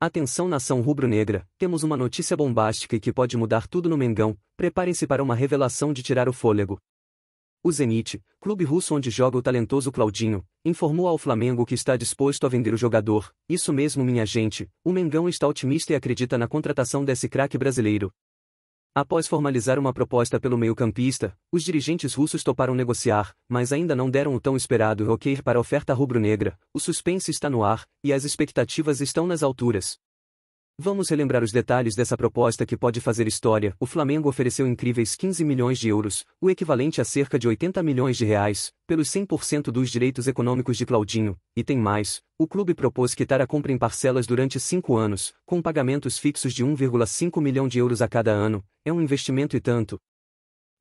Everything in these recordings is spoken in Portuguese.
Atenção nação rubro-negra, temos uma notícia bombástica e que pode mudar tudo no Mengão, preparem-se para uma revelação de tirar o fôlego. O Zenit, clube russo onde joga o talentoso Claudinho, informou ao Flamengo que está disposto a vender o jogador. Isso mesmo, minha gente, o Mengão está otimista e acredita na contratação desse craque brasileiro. Após formalizar uma proposta pelo meio-campista, os dirigentes russos toparam negociar, mas ainda não deram o tão esperado ok para a oferta rubro-negra. O suspense está no ar, e as expectativas estão nas alturas. Vamos relembrar os detalhes dessa proposta que pode fazer história. O Flamengo ofereceu incríveis 15 milhões de euros, o equivalente a cerca de 80 milhões de reais, pelos 100% dos direitos econômicos de Claudinho, e tem mais, o clube propôs quitar a compra em parcelas durante cinco anos, com pagamentos fixos de 1,5 milhão de euros a cada ano, é um investimento e tanto,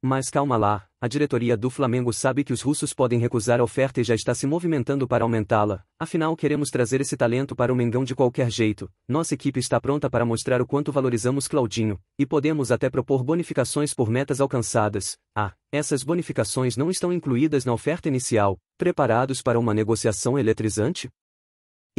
mas calma lá, a diretoria do Flamengo sabe que os russos podem recusar a oferta e já está se movimentando para aumentá-la, afinal queremos trazer esse talento para o Mengão de qualquer jeito, nossa equipe está pronta para mostrar o quanto valorizamos Claudinho, e podemos até propor bonificações por metas alcançadas. Ah, essas bonificações não estão incluídas na oferta inicial, preparados para uma negociação eletrizante?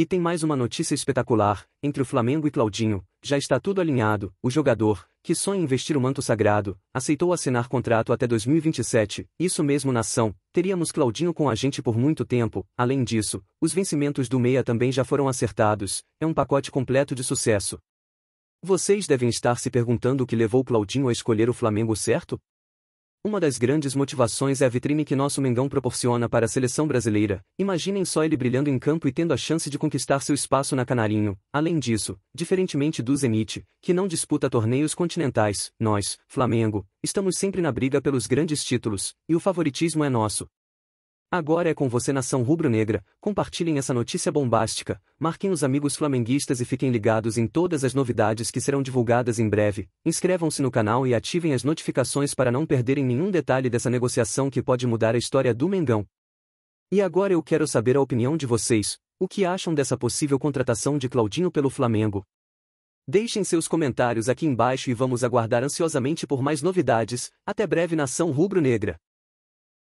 E tem mais uma notícia espetacular: entre o Flamengo e Claudinho, já está tudo alinhado. O jogador, que sonha em vestir o manto sagrado, aceitou assinar contrato até 2027. Isso mesmo, nação. Teríamos Claudinho com a gente por muito tempo. Além disso, os vencimentos do Meia também já foram acertados. É um pacote completo de sucesso. Vocês devem estar se perguntando o que levou Claudinho a escolher o Flamengo, certo? Uma das grandes motivações é a vitrine que nosso Mengão proporciona para a seleção brasileira. Imaginem só ele brilhando em campo e tendo a chance de conquistar seu espaço na Canarinho. Além disso, diferentemente do Zenit, que não disputa torneios continentais, nós, Flamengo, estamos sempre na briga pelos grandes títulos, e o favoritismo é nosso. Agora é com você nação rubro-negra, compartilhem essa notícia bombástica, marquem os amigos flamenguistas e fiquem ligados em todas as novidades que serão divulgadas em breve, inscrevam-se no canal e ativem as notificações para não perderem nenhum detalhe dessa negociação que pode mudar a história do Mengão. E agora eu quero saber a opinião de vocês, o que acham dessa possível contratação de Claudinho pelo Flamengo? Deixem seus comentários aqui embaixo e vamos aguardar ansiosamente por mais novidades, até breve nação rubro-negra.